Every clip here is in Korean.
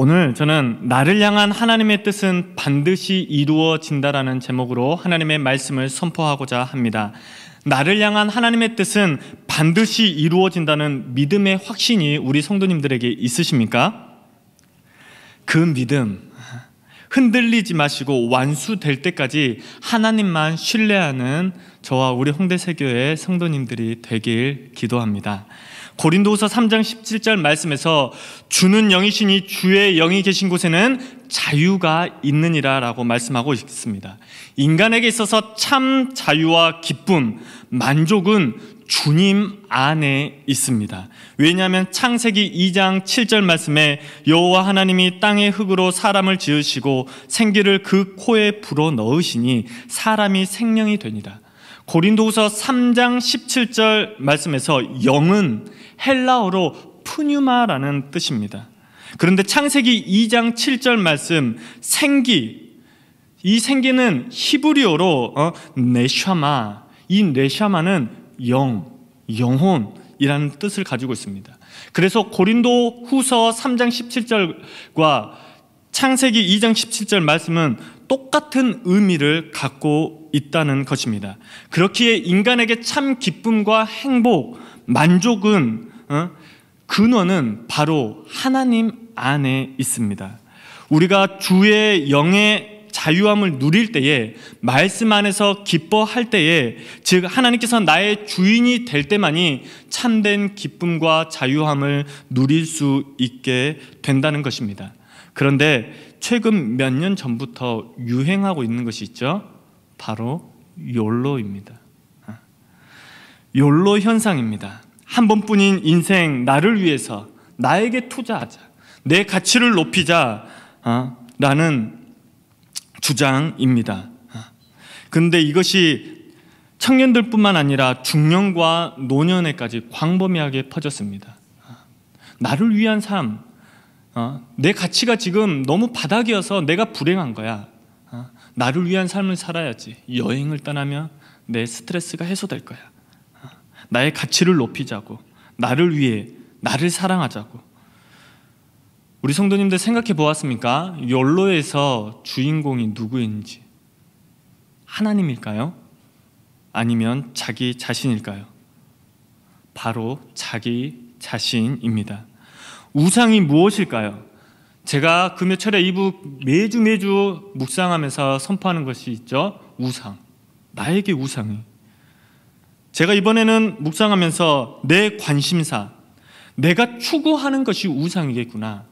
오늘 저는 나를 향한 하나님의 뜻은 반드시 이루어진다라는 제목으로 하나님의 말씀을 선포하고자 합니다. 나를 향한 하나님의 뜻은 반드시 이루어진다는 믿음의 확신이 우리 성도님들에게 있으십니까? 그 믿음 흔들리지 마시고 완수될 때까지 하나님만 신뢰하는 저와 우리 홍대세교의 성도님들이 되길 기도합니다. 고린도후서 3장 17절 말씀에서 주는 영이시니 주의 영이 계신 곳에는 자유가 있느니라라고 말씀하고 있습니다. 인간에게 있어서 참 자유와 기쁨, 만족은 주님 안에 있습니다. 왜냐하면 창세기 2장 7절 말씀에 여호와 하나님이 땅의 흙으로 사람을 지으시고 생기를 그 코에 불어 넣으시니 사람이 생명이 되니라. 고린도후서 3장 17절 말씀에서 영은 헬라어로 푸뉴마라는 뜻입니다. 그런데 창세기 2장 7절 말씀 생기 이 생기는 히브리어로 어, 네샤마 이 네샤마는 영 영혼이라는 뜻을 가지고 있습니다. 그래서 고린도 후서 3장 17절과 창세기 2장 17절 말씀은 똑같은 의미를 갖고 있다는 것입니다. 그렇기에 인간에게 참 기쁨과 행복, 만족은 어? 근원은 바로 하나님 안에 있습니다. 우리가 주의 영의 자유함을 누릴 때에 말씀 안에서 기뻐할 때에 즉 하나님께서 나의 주인이 될 때만이 참된 기쁨과 자유함을 누릴 수 있게 된다는 것입니다. 그런데 최근 몇 년 전부터 유행하고 있는 것이 있죠. 바로 욜로입니다. 욜로 현상입니다. 한 번뿐인 인생 나를 위해서 나에게 투자하자. 내 가치를 높이자. 어, 라는 주장입니다. 근데 이것이 청년들뿐만 아니라 중년과 노년에까지 광범위하게 퍼졌습니다. 나를 위한 삶, 어, 내 가치가 지금 너무 바닥이어서 내가 불행한 거야. 나를 위한 삶을 살아야지 여행을 떠나면 내 스트레스가 해소될 거야. 나의 가치를 높이자고 나를 위해 나를 사랑하자고 우리 성도님들 생각해 보았습니까? 욜로에서 주인공이 누구인지 하나님일까요? 아니면 자기 자신일까요? 바로 자기 자신입니다. 우상이 무엇일까요? 제가 금요철에 이북 매주 매주 묵상하면서 선포하는 것이 있죠. 우상. 나에게 우상이. 제가 이번에는 묵상하면서 내 관심사, 내가 추구하는 것이 우상이겠구나.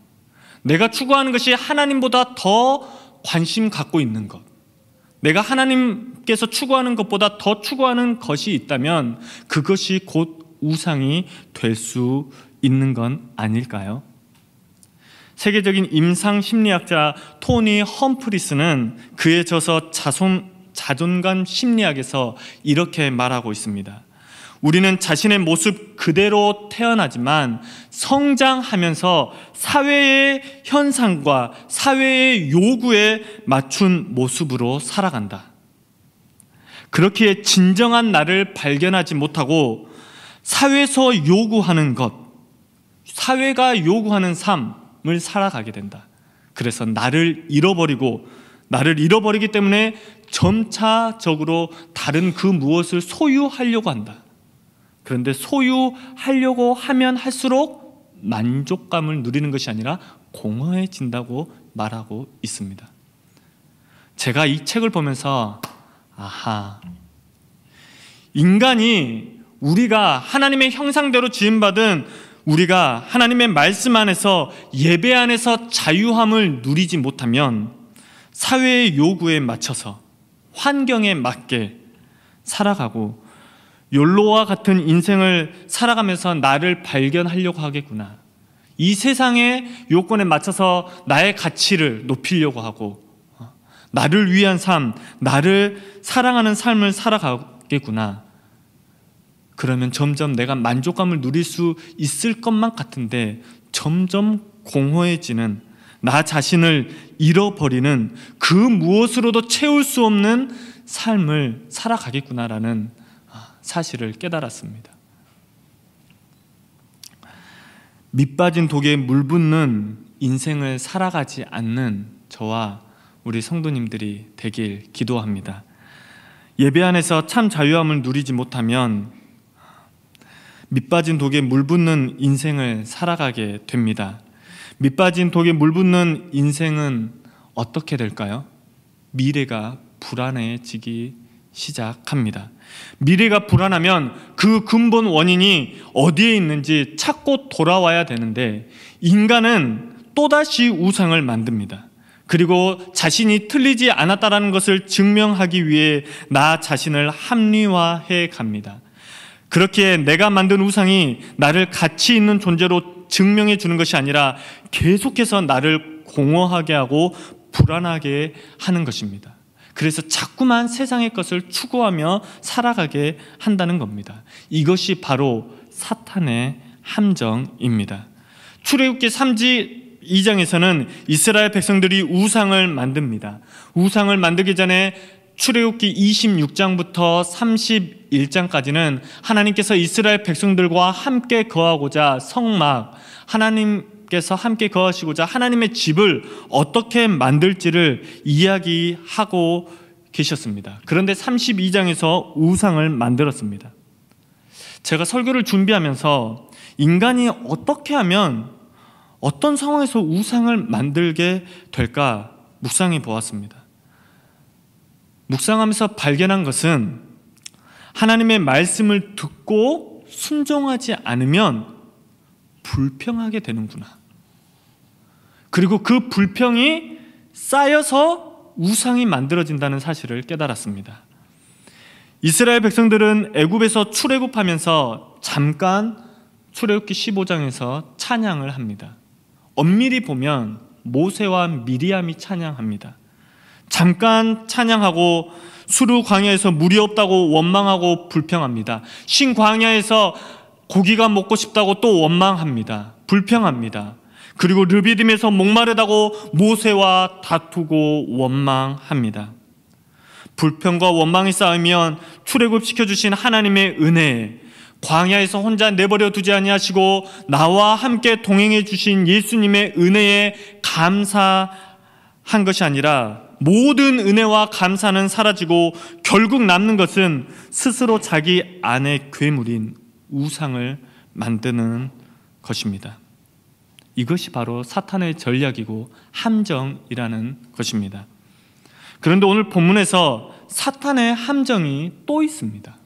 내가 추구하는 것이 하나님보다 더 관심 갖고 있는 것. 내가 하나님께서 추구하는 것보다 더 추구하는 것이 있다면 그것이 곧 우상이 될 수 있는 건 아닐까요? 세계적인 임상 심리학자 토니 험프리스는 그에 져서 자손, 자존감 심리학에서 이렇게 말하고 있습니다. 우리는 자신의 모습 그대로 태어나지만 성장하면서 사회의 현상과 사회의 요구에 맞춘 모습으로 살아간다. 그렇기에 진정한 나를 발견하지 못하고 사회에서 요구하는 것, 사회가 요구하는 삶, 삶을 살아가게 된다. 그래서 나를 잃어버리고 나를 잃어버리기 때문에 점차적으로 다른 그 무엇을 소유하려고 한다. 그런데 소유하려고 하면 할수록 만족감을 누리는 것이 아니라 공허해진다고 말하고 있습니다. 제가 이 책을 보면서 아하 인간이 우리가 하나님의 형상대로 지음받은 우리가 하나님의 말씀 안에서 예배 안에서 자유함을 누리지 못하면 사회의 요구에 맞춰서 환경에 맞게 살아가고 욜로와 같은 인생을 살아가면서 나를 발견하려고 하겠구나. 이 세상의 요건에 맞춰서 나의 가치를 높이려고 하고 어, 나를 위한 삶, 나를 사랑하는 삶을 살아가겠구나. 그러면 점점 내가 만족감을 누릴 수 있을 것만 같은데 점점 공허해지는 나 자신을 잃어버리는 그 무엇으로도 채울 수 없는 삶을 살아가겠구나라는 아, 사실을 깨달았습니다. 밑빠진 독에 물 붓는 인생을 살아가지 않는 저와 우리 성도님들이 되길 기도합니다. 예배 안에서 참 자유함을 누리지 못하면 밑빠진 독에 물 붓는 인생을 살아가게 됩니다. 밑빠진 독에 물 붓는 인생은 어떻게 될까요? 미래가 불안해지기 시작합니다. 미래가 불안하면 그 근본 원인이 어디에 있는지 찾고 돌아와야 되는데 인간은 또다시 우상을 만듭니다. 그리고 자신이 틀리지 않았다라는 것을 증명하기 위해 나 자신을 합리화해 갑니다. 그렇기에 내가 만든 우상이 나를 가치 있는 존재로 증명해 주는 것이 아니라 계속해서 나를 공허하게 하고 불안하게 하는 것입니다. 그래서 자꾸만 세상의 것을 추구하며 살아가게 한다는 겁니다. 이것이 바로 사탄의 함정입니다. 출애굽기 3지 2장에서는 이스라엘 백성들이 우상을 만듭니다. 우상을 만들기 전에 출애굽기 26장부터 31장까지는 하나님께서 이스라엘 백성들과 함께 거하고자 성막 하나님께서 함께 거하시고자 하나님의 집을 어떻게 만들지를 이야기하고 계셨습니다. 그런데 32장에서 우상을 만들었습니다. 제가 설교를 준비하면서 인간이 어떻게 하면 어떤 상황에서 우상을 만들게 될까 묵상해 보았습니다. 묵상하면서 발견한 것은 하나님의 말씀을 듣고 순종하지 않으면 불평하게 되는구나. 그리고 그 불평이 쌓여서 우상이 만들어진다는 사실을 깨달았습니다. 이스라엘 백성들은 애굽에서 출애굽하면서 잠깐 출애굽기 15장에서 찬양을 합니다. 엄밀히 보면 모세와 미리암이 찬양합니다. 잠깐 찬양하고 수루 광야에서 물이 없다고 원망하고 불평합니다. 신 광야에서 고기가 먹고 싶다고 또 원망합니다. 불평합니다. 그리고 르비딤에서 목마르다고 모세와 다투고 원망합니다. 불평과 원망이 쌓이면 출애굽 시켜 주신 하나님의 은혜 광야에서 혼자 내버려 두지 아니하시고 나와 함께 동행해 주신 예수님의 은혜에 감사한 것이 아니라 모든 은혜와 감사는 사라지고 결국 남는 것은 스스로 자기 안에 괴물인 우상을 만드는 것입니다. 이것이 바로 사탄의 전략이고 함정이라는 것입니다. 그런데 오늘 본문에서 사탄의 함정이 또 있습니다.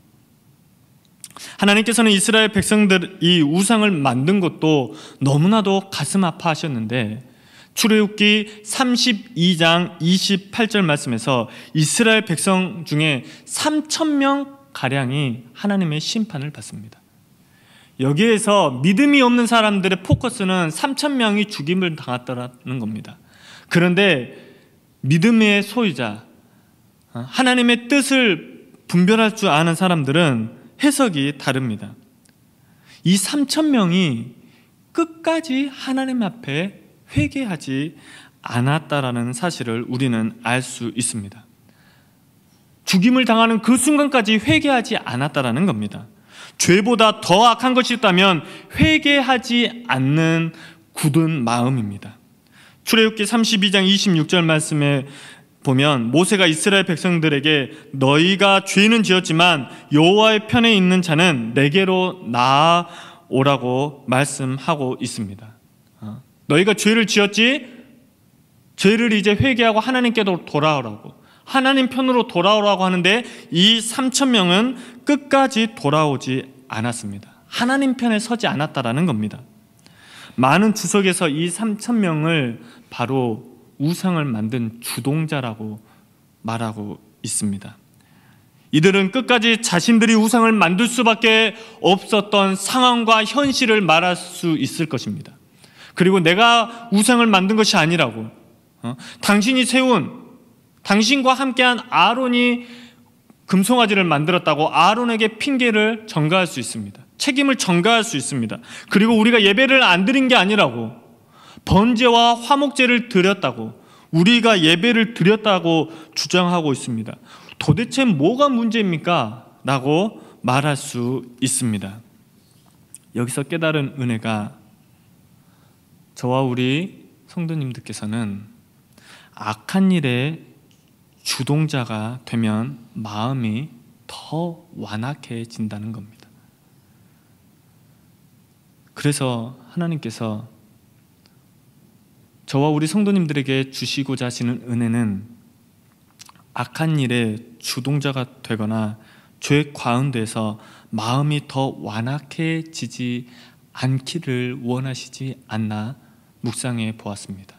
하나님께서는 이스라엘 백성들 이 우상을 만든 것도 너무나도 가슴 아파하셨는데 출애굽기 32장 28절 말씀에서 이스라엘 백성 중에 3천 명 가량이 하나님의 심판을 받습니다. 여기에서 믿음이 없는 사람들의 포커스는 3천 명이 죽임을 당했다는 겁니다. 그런데 믿음의 소유자 하나님의 뜻을 분별할 줄 아는 사람들은 해석이 다릅니다. 이 3천 명이 끝까지 하나님 앞에 회개하지 않았다라는 사실을 우리는 알 수 있습니다. 죽임을 당하는 그 순간까지 회개하지 않았다라는 겁니다. 죄보다 더 악한 것이 있다면 회개하지 않는 굳은 마음입니다. 출애굽기 32장 26절 말씀에 보면 모세가 이스라엘 백성들에게 너희가 죄는 지었지만 여호와의 편에 있는 자는 내게로 나아오라고 말씀하고 있습니다. 너희가 죄를 지었지 죄를 이제 회개하고 하나님께도 돌아오라고 하나님 편으로 돌아오라고 하는데 이 3천 명은 끝까지 돌아오지 않았습니다. 하나님 편에 서지 않았다라는 겁니다. 많은 주석에서 이 3천 명을 바로 우상을 만든 주동자라고 말하고 있습니다. 이들은 끝까지 자신들이 우상을 만들 수밖에 없었던 상황과 현실을 말할 수 있을 것입니다. 그리고 내가 우상을 만든 것이 아니라고. 어? 당신이 세운 당신과 함께한 아론이 금송아지를 만들었다고 아론에게 핑계를 전가할 수 있습니다. 책임을 전가할 수 있습니다. 그리고 우리가 예배를 안 드린 게 아니라고 번제와 화목제를 드렸다고 우리가 예배를 드렸다고 주장하고 있습니다. 도대체 뭐가 문제입니까? 라고 말할 수 있습니다. 여기서 깨달은 은혜가 저와 우리 성도님들께서는 악한 일에 주동자가 되면 마음이 더 완악해진다는 겁니다. 그래서 하나님께서 저와 우리 성도님들에게 주시고자 하시는 은혜는 악한 일에 주동자가 되거나 죄 가운데서 마음이 더 완악해지지 않기를 원하시지 않나 묵상해 보았습니다.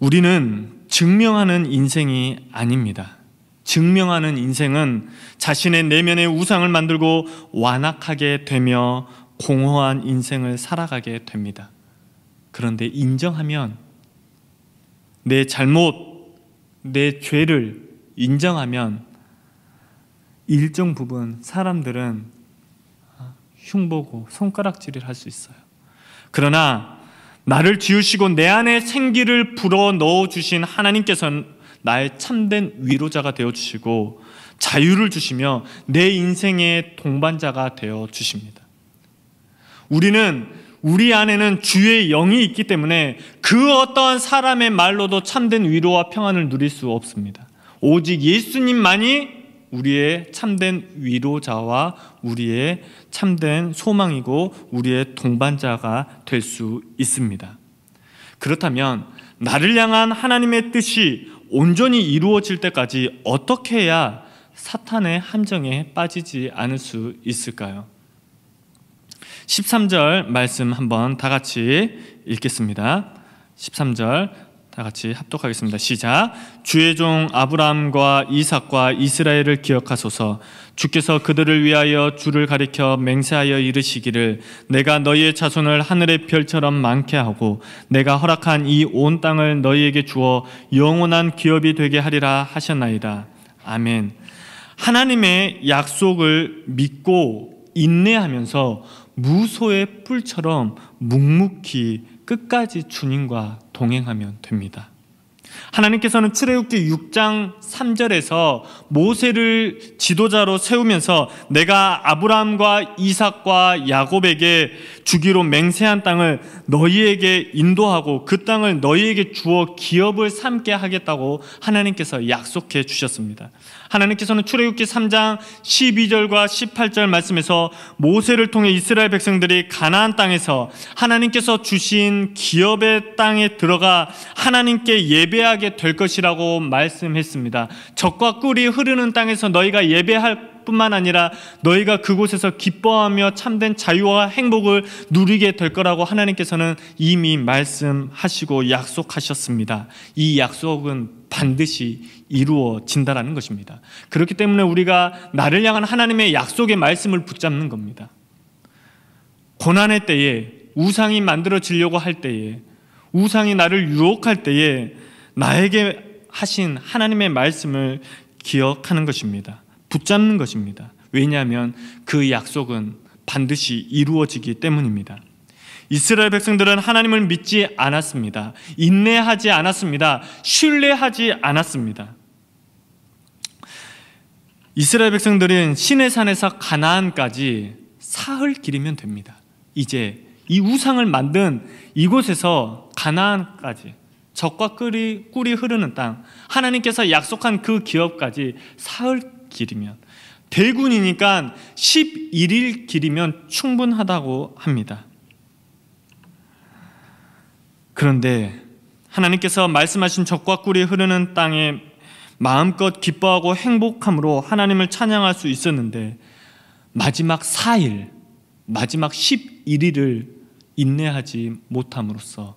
우리는 증명하는 인생이 아닙니다. 증명하는 인생은 자신의 내면의 우상을 만들고 완악하게 되며 공허한 인생을 살아가게 됩니다. 그런데 인정하면 내 잘못, 내 죄를 인정하면 일정 부분 사람들은 아, 흉보고 손가락질을 할 수 있어요. 그러나 나를 지으시고 내 안에 생기를 불어 넣어 주신 하나님께서는 나의 참된 위로자가 되어 주시고 자유를 주시며 내 인생의 동반자가 되어 주십니다. 우리는 우리 안에는 주의 영이 있기 때문에 그 어떠한 사람의 말로도 참된 위로와 평안을 누릴 수 없습니다. 오직 예수님만이 우리의 참된 위로자와 우리의 참된 소망이고 우리의 동반자가 될 수 있습니다. 그렇다면 나를 향한 하나님의 뜻이 온전히 이루어질 때까지 어떻게 해야 사탄의 함정에 빠지지 않을 수 있을까요? 13절 말씀 한번 다 같이 읽겠습니다. 13절 다 같이 합독하겠습니다. 시작. 주의 종 아브라함과 이삭과 이스라엘을 기억하소서. 주께서 그들을 위하여 주를 가리켜 맹세하여 이르시기를 내가 너희의 자손을 하늘의 별처럼 많게 하고 내가 허락한 이 온 땅을 너희에게 주어 영원한 기업이 되게 하리라 하셨나이다. 아멘. 하나님의 약속을 믿고 인내하면서 무소의 뿔처럼 묵묵히 끝까지 주님과 동행하면 됩니다. 하나님께서는 출애굽기 6장 3절에서 모세를 지도자로 세우면서 내가 아브라함과 이삭과 야곱에게 주기로 맹세한 땅을 너희에게 인도하고 그 땅을 너희에게 주어 기업을 삼게 하겠다고 하나님께서 약속해 주셨습니다. 하나님께서는 출애굽기 3장 12절과 18절 말씀에서 모세를 통해 이스라엘 백성들이 가나안 땅에서 하나님께서 주신 기업의 땅에 들어가 하나님께 예배 예배하게 될 것이라고 말씀했습니다. 적과 꿀이 흐르는 땅에서 너희가 예배할 뿐만 아니라 너희가 그곳에서 기뻐하며 참된 자유와 행복을 누리게 될 거라고 하나님께서는 이미 말씀하시고 약속하셨습니다. 이 약속은 반드시 이루어진다라는 것입니다. 그렇기 때문에 우리가 나를 향한 하나님의 약속의 말씀을 붙잡는 겁니다. 고난의 때에 우상이 만들어지려고 할 때에 우상이 나를 유혹할 때에 나에게 하신 하나님의 말씀을 기억하는 것입니다. 붙잡는 것입니다. 왜냐하면 그 약속은 반드시 이루어지기 때문입니다. 이스라엘 백성들은 하나님을 믿지 않았습니다. 인내하지 않았습니다. 신뢰하지 않았습니다. 이스라엘 백성들은 신의 산에서 가나안까지 사흘 길이면 됩니다. 이제 이 우상을 만든 이곳에서 가나안까지 적과 꿀이, 꿀이 흐르는 땅, 하나님께서 약속한 그 기업까지 사흘 길이면, 대군이니까 11일 길이면 충분하다고 합니다. 그런데 하나님께서 말씀하신 적과 꿀이 흐르는 땅에 마음껏 기뻐하고 행복함으로 하나님을 찬양할 수 있었는데 마지막 4일, 마지막 11일을 인내하지 못함으로써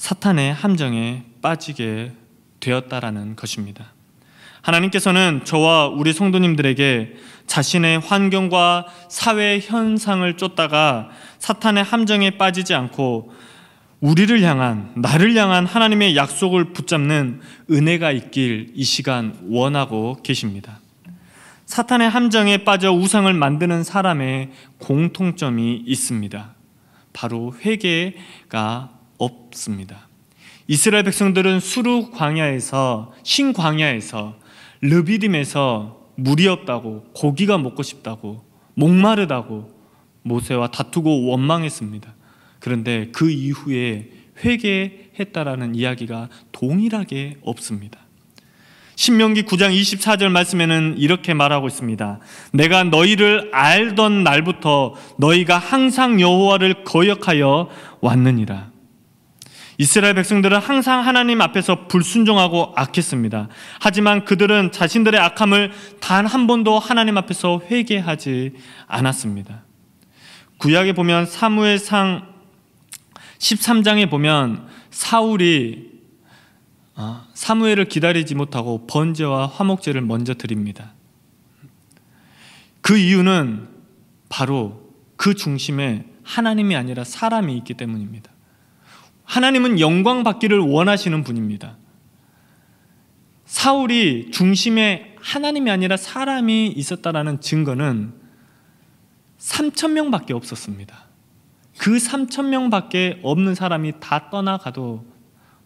사탄의 함정에 빠지게 되었다라는 것입니다. 하나님께서는 저와 우리 성도님들에게 자신의 환경과 사회 현상을 쫓다가 사탄의 함정에 빠지지 않고 우리를 향한 나를 향한 하나님의 약속을 붙잡는 은혜가 있길 이 시간 원하고 계십니다. 사탄의 함정에 빠져 우상을 만드는 사람의 공통점이 있습니다. 바로 회개가 없습니다. 이스라엘 백성들은 수루 광야에서 신광야에서 르비딤에서 물이 없다고 고기가 먹고 싶다고 목마르다고 모세와 다투고 원망했습니다. 그런데 그 이후에 회개했다라는 이야기가 동일하게 없습니다. 신명기 9장 24절 말씀에는 이렇게 말하고 있습니다. 내가 너희를 알던 날부터 너희가 항상 여호와를 거역하여 왔느니라. 이스라엘 백성들은 항상 하나님 앞에서 불순종하고 악했습니다. 하지만 그들은 자신들의 악함을 단 한 번도 하나님 앞에서 회개하지 않았습니다. 구약에 보면 사무엘상 13장에 보면 사울이 아, 사무엘을 기다리지 못하고 번제와 화목제를 먼저 드립니다. 그 이유는 바로 그 중심에 하나님이 아니라 사람이 있기 때문입니다. 하나님은 영광 받기를 원하시는 분입니다. 사울이 중심에 하나님이 아니라 사람이 있었다라는 증거는 3천 명밖에 없었습니다. 그 3천 명밖에 없는 사람이 다 떠나가도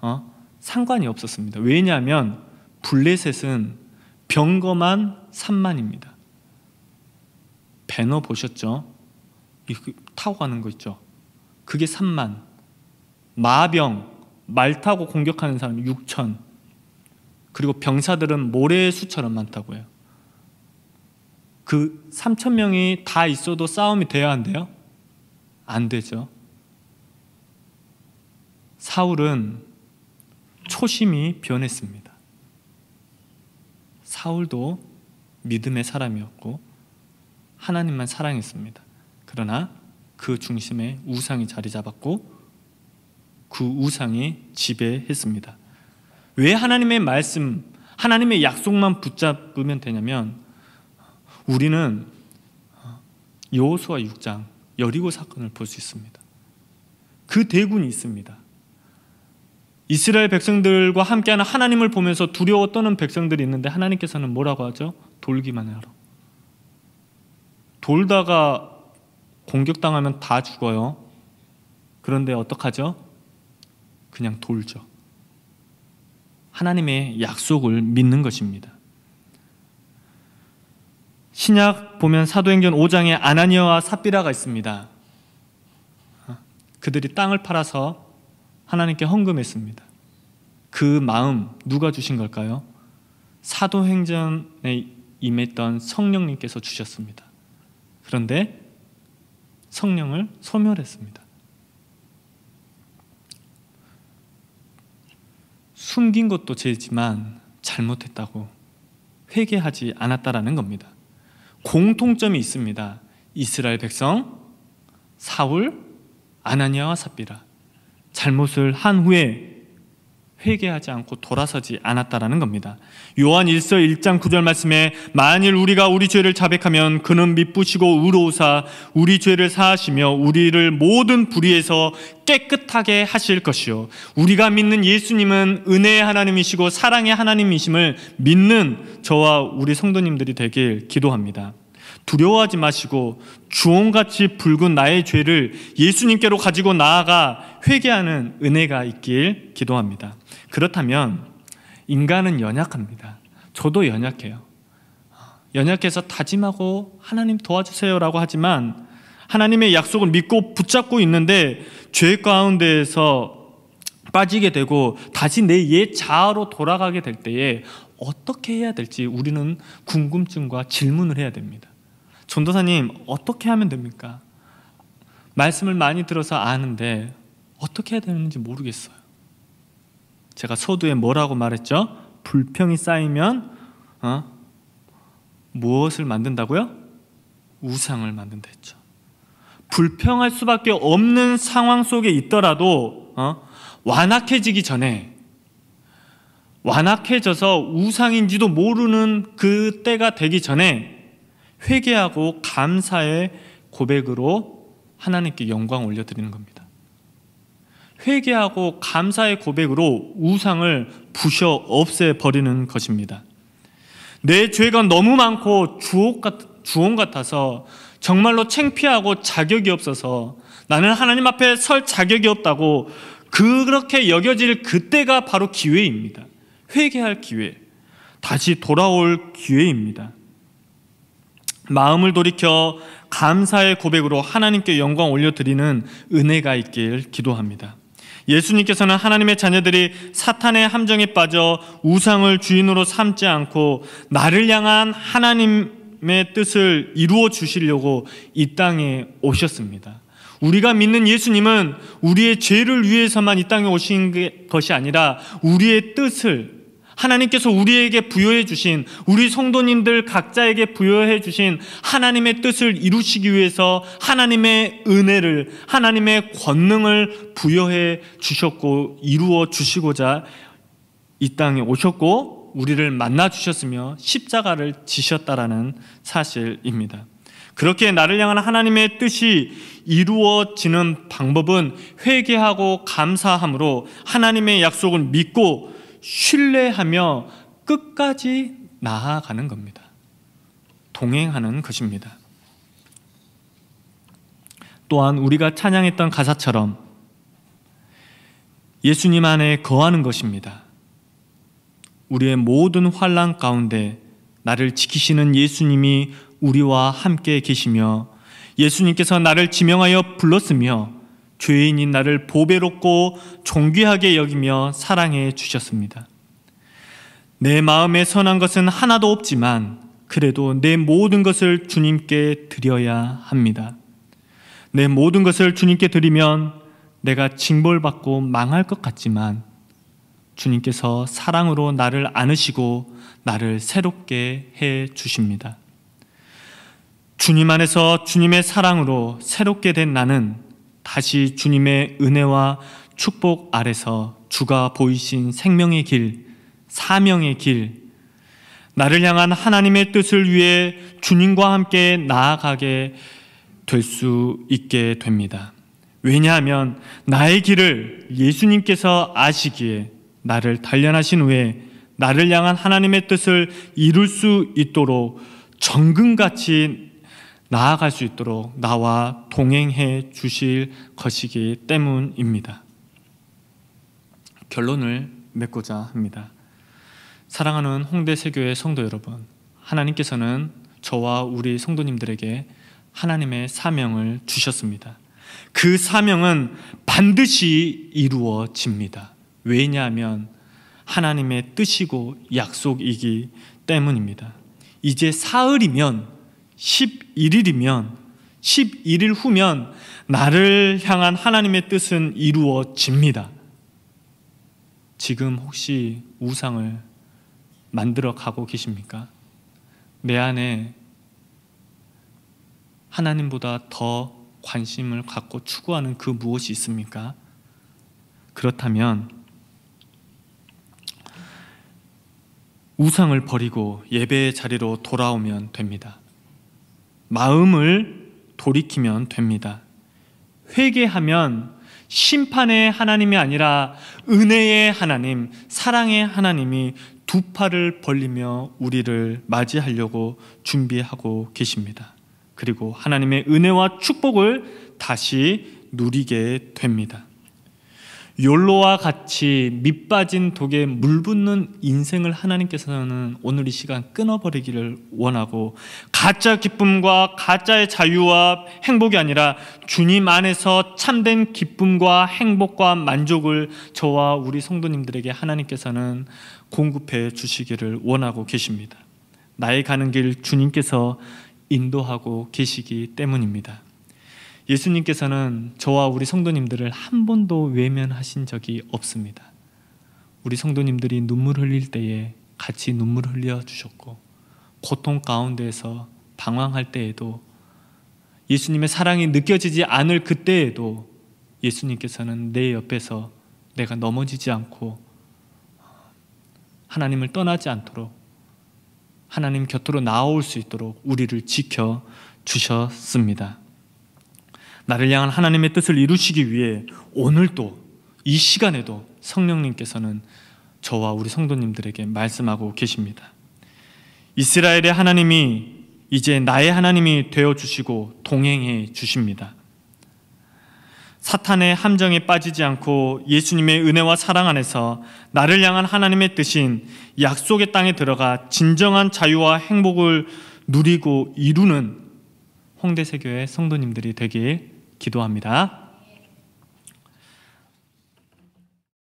어? 상관이 없었습니다. 왜냐하면 블레셋은 병거만 3만입니다. 배너 보셨죠? 그, 타고 가는 거 있죠? 그게 3만. 마병, 말 타고 공격하는 사람 6천 그리고 병사들은 모래의 수처럼 많다고요. 그 3천 명이 다 있어도 싸움이 돼야 한대요? 안 되죠. 사울은 초심이 변했습니다. 사울도 믿음의 사람이었고 하나님만 사랑했습니다. 그러나 그 중심에 우상이 자리 잡았고 그 우상이 지배했습니다. 왜 하나님의 말씀, 하나님의 약속만 붙잡으면 되냐면 우리는 여호수아 6장 여리고 사건을 볼 수 있습니다. 그 대군이 있습니다. 이스라엘 백성들과 함께하는 하나님을 보면서 두려워 떠는 백성들이 있는데 하나님께서는 뭐라고 하죠? 돌기만 해라. 돌다가 공격당하면 다 죽어요. 그런데 어떡하죠? 그냥 돌죠. 하나님의 약속을 믿는 것입니다. 신약 보면 사도행전 5장에 아나니아와 삽비라가 있습니다. 그들이 땅을 팔아서 하나님께 헌금했습니다. 그 마음 누가 주신 걸까요? 사도행전에 임했던 성령님께서 주셨습니다. 그런데 성령을 소멸했습니다. 숨긴 것도 죄지만 잘못했다고 회개하지 않았다라는 겁니다. 공통점이 있습니다. 이스라엘 백성 사울 아나니아와 삽비라 잘못을 한 후에 회개하지 않고 돌아서지 않았다라는 겁니다. 요한 1서 1장 9절 말씀에 만일 우리가 우리 죄를 자백하면 그는 미쁘시고 의로우사 우리 죄를 사하시며 우리를 모든 불의에서 깨끗하게 하실 것이요 우리가 믿는 예수님은 은혜의 하나님이시고 사랑의 하나님이심을 믿는 저와 우리 성도님들이 되길 기도합니다. 두려워하지 마시고 주홍같이 붉은 나의 죄를 예수님께로 가지고 나아가 회개하는 은혜가 있길 기도합니다. 그렇다면 인간은 연약합니다. 저도 연약해요. 연약해서 다짐하고 하나님 도와주세요라고 하지만 하나님의 약속을 믿고 붙잡고 있는데 죄 가운데에서 빠지게 되고 다시 내 옛 자아로 돌아가게 될 때에 어떻게 해야 될지 우리는 궁금증과 질문을 해야 됩니다. 전도사님 어떻게 하면 됩니까? 말씀을 많이 들어서 아는데 어떻게 해야 되는지 모르겠어요. 제가 서두에 뭐라고 말했죠? 불평이 쌓이면 어? 무엇을 만든다고요? 우상을 만든다 했죠. 불평할 수밖에 없는 상황 속에 있더라도 어? 완악해지기 전에 완악해져서 우상인지도 모르는 그 때가 되기 전에 회개하고 감사의 고백으로 하나님께 영광 올려드리는 겁니다. 회개하고 감사의 고백으로 우상을 부셔 없애버리는 것입니다. 내 죄가 너무 많고 주옥 같, 주온 같아서 정말로 창피하고 자격이 없어서 나는 하나님 앞에 설 자격이 없다고 그렇게 여겨질 그때가 바로 기회입니다. 회개할 기회, 다시 돌아올 기회입니다. 마음을 돌이켜 감사의 고백으로 하나님께 영광 올려드리는 은혜가 있길 기도합니다. 예수님께서는 하나님의 자녀들이 사탄의 함정에 빠져 우상을 주인으로 삼지 않고 나를 향한 하나님의 뜻을 이루어 주시려고 이 땅에 오셨습니다. 우리가 믿는 예수님은 우리의 죄를 위해서만 이 땅에 오신 것이 아니라 우리의 뜻을 하나님께서 우리에게 부여해 주신 우리 성도님들 각자에게 부여해 주신 하나님의 뜻을 이루시기 위해서 하나님의 은혜를 하나님의 권능을 부여해 주셨고 이루어 주시고자 이 땅에 오셨고 우리를 만나 주셨으며 십자가를 지셨다라는 사실입니다. 그렇게 나를 향한 하나님의 뜻이 이루어지는 방법은 회개하고 감사함으로 하나님의 약속을 믿고 신뢰하며 끝까지 나아가는 겁니다. 동행하는 것입니다. 또한 우리가 찬양했던 가사처럼 예수님 안에 거하는 것입니다. 우리의 모든 환란 가운데 나를 지키시는 예수님이 우리와 함께 계시며 예수님께서 나를 지명하여 불렀으며 죄인인 나를 보배롭고 존귀하게 여기며 사랑해 주셨습니다. 내 마음에 선한 것은 하나도 없지만 그래도 내 모든 것을 주님께 드려야 합니다. 내 모든 것을 주님께 드리면 내가 징벌받고 망할 것 같지만 주님께서 사랑으로 나를 안으시고 나를 새롭게 해 주십니다. 주님 안에서 주님의 사랑으로 새롭게 된 나는 다시 주님의 은혜와 축복 아래서 주가 보이신 생명의 길, 사명의 길, 나를 향한 하나님의 뜻을 위해 주님과 함께 나아가게 될 수 있게 됩니다. 왜냐하면 나의 길을 예수님께서 아시기에 나를 단련하신 후에 나를 향한 하나님의 뜻을 이룰 수 있도록 정금같이 나아갈 수 있도록 나와 동행해 주실 것이기 때문입니다. 결론을 맺고자 합니다. 사랑하는 홍대세교의 성도 여러분, 하나님께서는 저와 우리 성도님들에게 하나님의 사명을 주셨습니다. 그 사명은 반드시 이루어집니다. 왜냐하면 하나님의 뜻이고 약속이기 때문입니다. 이제 사흘이면 11일이면 11일 후면 나를 향한 하나님의 뜻은 이루어집니다. 지금 혹시 우상을 만들어 가고 계십니까? 내 안에 하나님보다 더 관심을 갖고 추구하는 그 무엇이 있습니까? 그렇다면 우상을 버리고 예배의 자리로 돌아오면 됩니다. 마음을 돌이키면 됩니다. 회개하면 심판의 하나님이 아니라 은혜의 하나님, 사랑의 하나님이 두 팔을 벌리며 우리를 맞이하려고 준비하고 계십니다. 그리고 하나님의 은혜와 축복을 다시 누리게 됩니다. 욜로와 같이 밑빠진 독에 물붓는 인생을 하나님께서는 오늘 이 시간 끊어버리기를 원하고 가짜 기쁨과 가짜의 자유와 행복이 아니라 주님 안에서 참된 기쁨과 행복과 만족을 저와 우리 성도님들에게 하나님께서는 공급해 주시기를 원하고 계십니다. 나의 가는 길 주님께서 인도하고 계시기 때문입니다. 예수님께서는 저와 우리 성도님들을 한 번도 외면하신 적이 없습니다. 우리 성도님들이 눈물 흘릴 때에 같이 눈물 흘려 주셨고 고통 가운데에서 방황할 때에도 예수님의 사랑이 느껴지지 않을 그때에도 예수님께서는 내 옆에서 내가 넘어지지 않고 하나님을 떠나지 않도록 하나님 곁으로 나올수 있도록 우리를 지켜 주셨습니다. 나를 향한 하나님의 뜻을 이루시기 위해 오늘도 이 시간에도 성령님께서는 저와 우리 성도님들에게 말씀하고 계십니다. 이스라엘의 하나님이 이제 나의 하나님이 되어 주시고 동행해 주십니다. 사탄의 함정에 빠지지 않고 예수님의 은혜와 사랑 안에서 나를 향한 하나님의 뜻인 약속의 땅에 들어가 진정한 자유와 행복을 누리고 이루는 홍대세교의 성도님들이 되길 기도합니다.